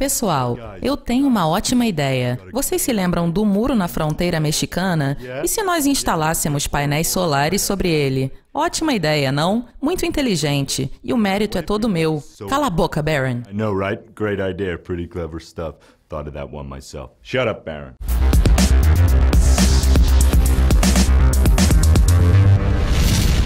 Pessoal, eu tenho uma ótima ideia. Vocês se lembram do muro na fronteira mexicana? E se nós instalássemos painéis solares sobre ele? Ótima ideia, não? Muito inteligente. E o mérito é todo meu. Cala a boca, Baron. clever Shut up, Baron.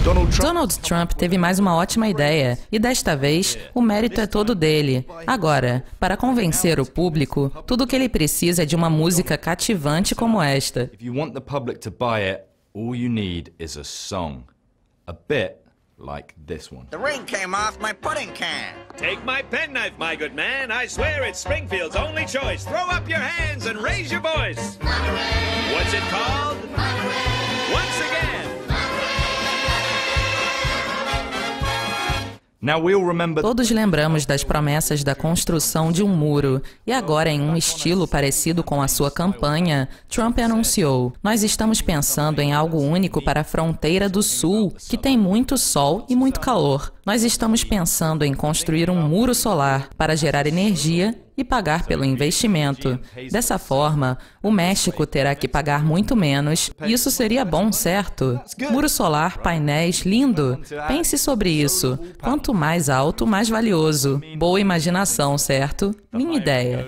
Donald Trump teve mais uma ótima ideia, e desta vez o mérito é todo dele. Agora, para convencer o público, tudo o que ele precisa é de uma música cativante como esta. If you want the public to buy it, all you need is a song. A bit like this one. The ring came off my pudding can. Take my penknife, my good man. I swear it's Springfield's only choice. Throw up your hands and raise your voice. Monterey. What's it called? Monterey. Once again. Todos lembramos das promessas da construção de um muro, e agora, em um estilo parecido com a sua campanha, Trump anunciou: Nós estamos pensando em algo único para a fronteira do sul, que tem muito sol e muito calor. Nós estamos pensando em construir um muro solar para gerar energia e pagar pelo investimento. Dessa forma, o México terá que pagar muito menos. Isso seria bom, certo? Muro solar, painéis, lindo. Pense sobre isso. Quanto mais alto, mais valioso. Boa imaginação, certo? Minha ideia.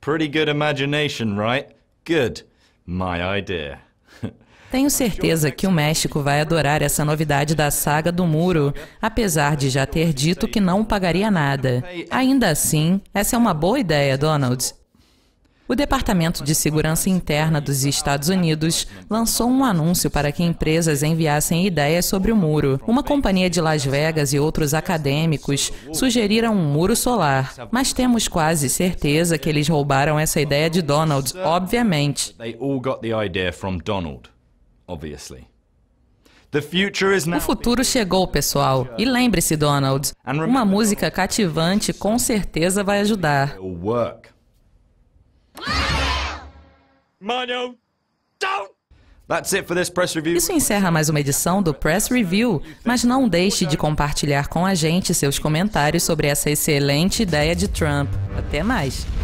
Pretty good imagination, right? Good. My idea. Tenho certeza que o México vai adorar essa novidade da saga do muro, apesar de já ter dito que não pagaria nada. Ainda assim, essa é uma boa ideia, Donald. O Departamento de Segurança Interna dos Estados Unidos lançou um anúncio para que empresas enviassem ideias sobre o muro. Uma companhia de Las Vegas e outros acadêmicos sugeriram um muro solar, mas temos quase certeza que eles roubaram essa ideia de Donald, obviamente. O futuro chegou, pessoal. E lembre-se, Donald, uma música cativante com certeza vai ajudar. Isso encerra mais uma edição do Press Review, mas não deixe de compartilhar com a gente seus comentários sobre essa excelente ideia de Trump. Até mais!